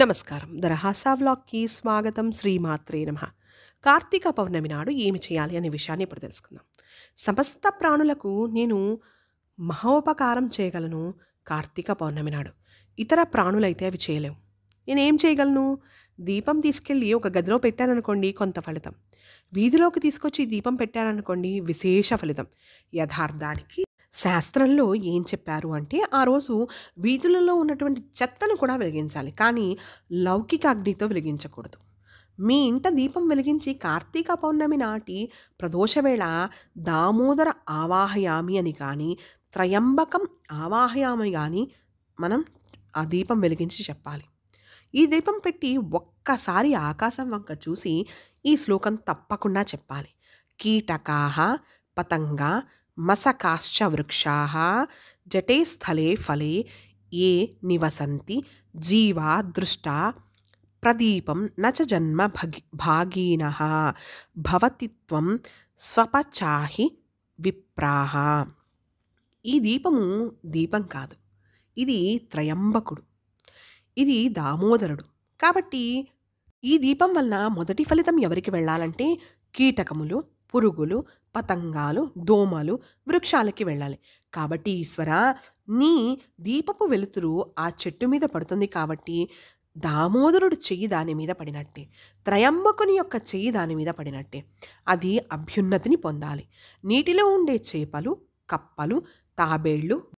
నమస్కారం ద రహసా వ్లాగ్కి స్వాగతం శ్రీమాత్రే నమ కార్తీక పౌర్ణమి నాడు ఏమి చేయాలి అనే విషయాన్ని ఇప్పుడు తెలుసుకుందాం సమస్త ప్రాణులకు నేను మహోపకారం చేయగలను కార్తీక పౌర్ణమి నాడు ఇతర ప్రాణులైతే అవి చేయలేవు నేనేం చేయగలను దీపం తీసుకెళ్ళి ఒక గదిలో పెట్టాననుకోండి కొంత ఫలితం వీధిలోకి తీసుకొచ్చి దీపం పెట్టాననుకోండి విశేష ఫలితం యథార్థానికి శాస్త్రంలో ఏం చెప్పారు అంటే ఆ రోజు వీధులలో ఉన్నటువంటి చెత్తను కూడా వెలిగించాలి కానీ లౌకిక అగ్నితో వెలిగించకూడదు మీ ఇంట దీపం వెలిగించి కార్తీక పౌర్ణమి నాటి ప్రదోషవేళ దామోదర ఆవాహయామి అని కానీ త్రయంబకం ఆవాహయామి కానీ మనం ఆ దీపం వెలిగించి చెప్పాలి ఈ దీపం పెట్టి ఒక్కసారి ఆకాశం వంక చూసి ఈ శ్లోకం తప్పకుండా చెప్పాలి కీటకాహ పతంగా మసకాశ్చ వృక్షా జటే స్థలే ఫలే ఏ నివసంతి జీవా దృష్టా ప్రదీపం నచ జన్మ భగి భాగీన భవతిత్వం స్వపచాహి విప్రాహ ఈ దీపము దీపం కాదు ఇది త్రయంబకుడు ఇది దామోదరుడు కాబట్టి ఈ దీపం వల్ల మొదటి ఫలితం ఎవరికి వెళ్ళాలంటే కీటకములు పురుగులు పతంగాలు దోమలు వృక్షాలకి వెళ్ళాలి కాబట్టి ఈశ్వర నీ దీపపు వెలుతురు ఆ చెట్టు మీద పడుతుంది కాబట్టి దామోదరుడు చెయ్యి దాని మీద పడినట్టే త్రయంబకుని యొక్క చెయ్యి దాని మీద పడినట్టే అది అభ్యున్నతిని పొందాలి నీటిలో ఉండే చేపలు కప్పలు తాబేళ్ళు